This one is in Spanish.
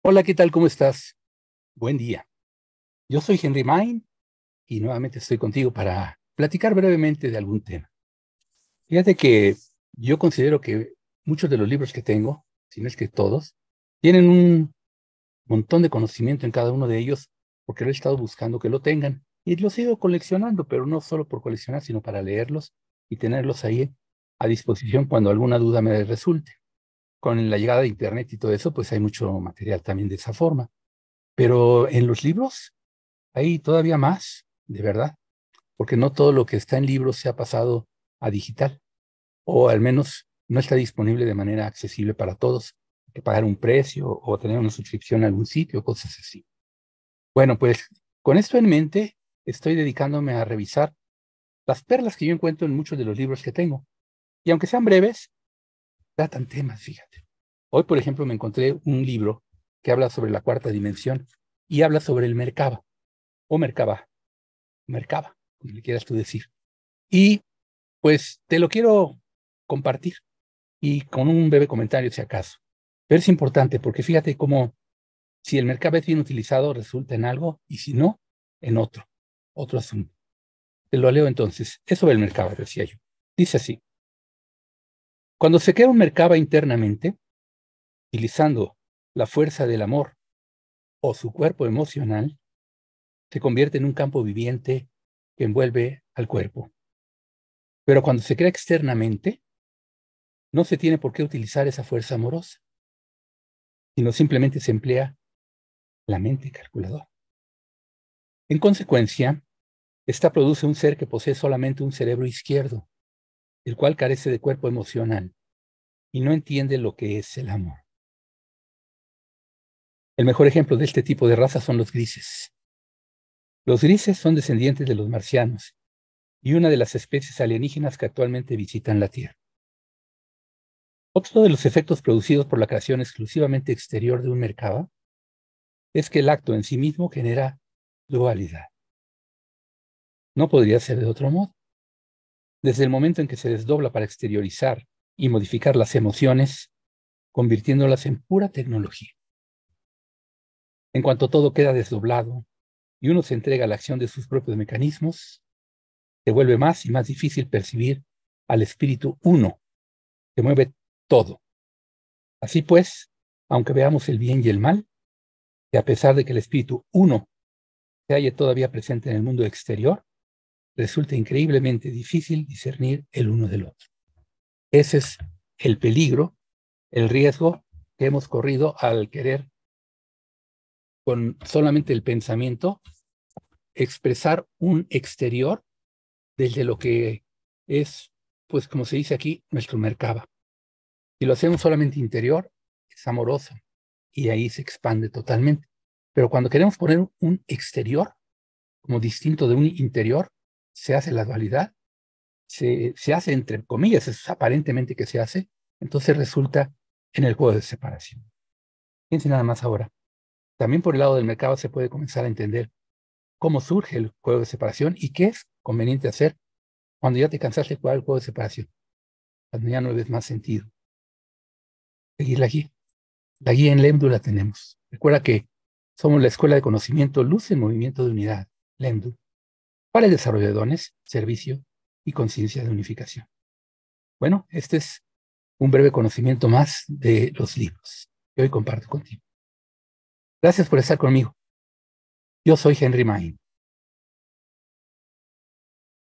Hola, ¿qué tal? ¿Cómo estás? Buen día. Yo soy Henry Main y nuevamente estoy contigo para platicar brevemente de algún tema. Fíjate que yo considero que muchos de los libros que tengo, si no es que todos, tienen un montón de conocimiento en cada uno de ellos porque lo he estado buscando que lo tengan y los he ido coleccionando, pero no solo por coleccionar, sino para leerlos y tenerlos ahí a disposición cuando alguna duda me resulte con la llegada de Internet y todo eso, pues hay mucho material también de esa forma. Pero en los libros hay todavía más, de verdad, porque no todo lo que está en libros se ha pasado a digital, o al menos no está disponible de manera accesible para todos. que pagar un precio o tener una suscripción a algún sitio, cosas así. Bueno, pues con esto en mente, estoy dedicándome a revisar las perlas que yo encuentro en muchos de los libros que tengo. Y aunque sean breves, tratan temas, fíjate. Hoy, por ejemplo, me encontré un libro que habla sobre la cuarta dimensión y habla sobre el mercado o mercado Merkaba, como le quieras tú decir. Y pues te lo quiero compartir y con un breve comentario si acaso. Pero es importante porque fíjate cómo si el mercado es bien utilizado resulta en algo y si no, en otro, otro asunto. Te lo leo entonces. Es sobre el Merkaba, decía yo. Dice así. Cuando se crea un mercado internamente, utilizando la fuerza del amor o su cuerpo emocional, se convierte en un campo viviente que envuelve al cuerpo. Pero cuando se crea externamente, no se tiene por qué utilizar esa fuerza amorosa, sino simplemente se emplea la mente calculadora. En consecuencia, esta produce un ser que posee solamente un cerebro izquierdo, el cual carece de cuerpo emocional y no entiende lo que es el amor. El mejor ejemplo de este tipo de raza son los grises. Los grises son descendientes de los marcianos y una de las especies alienígenas que actualmente visitan la Tierra. Otro de los efectos producidos por la creación exclusivamente exterior de un mercado es que el acto en sí mismo genera dualidad. No podría ser de otro modo desde el momento en que se desdobla para exteriorizar y modificar las emociones, convirtiéndolas en pura tecnología. En cuanto todo queda desdoblado y uno se entrega a la acción de sus propios mecanismos, se vuelve más y más difícil percibir al espíritu uno, que mueve todo. Así pues, aunque veamos el bien y el mal, que a pesar de que el espíritu uno se halle todavía presente en el mundo exterior, resulta increíblemente difícil discernir el uno del otro. Ese es el peligro, el riesgo que hemos corrido al querer con solamente el pensamiento expresar un exterior desde lo que es, pues como se dice aquí, nuestro mercado. Si lo hacemos solamente interior, es amoroso y ahí se expande totalmente. Pero cuando queremos poner un exterior como distinto de un interior, se hace la dualidad, se, hace entre comillas, es aparentemente que se hace, entonces resulta en el juego de separación. Fíjense nada más ahora. También por el lado del mercado se puede comenzar a entender cómo surge el juego de separación y qué es conveniente hacer cuando ya te cansaste de jugar el juego de separación, cuando ya no le ves más sentido. Seguir la guía. La guía en LEMDU la tenemos. Recuerda que somos la Escuela de Conocimiento Luz en Movimiento de Unidad, LEMDU el desarrollo de dones, servicio y conciencia de unificación. Bueno, este es un breve conocimiento más de los libros que hoy comparto contigo. Gracias por estar conmigo. Yo soy Henry Main.